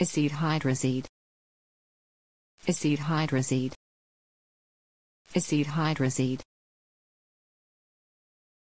acid hydrazide acid hydrazide acid hydrazide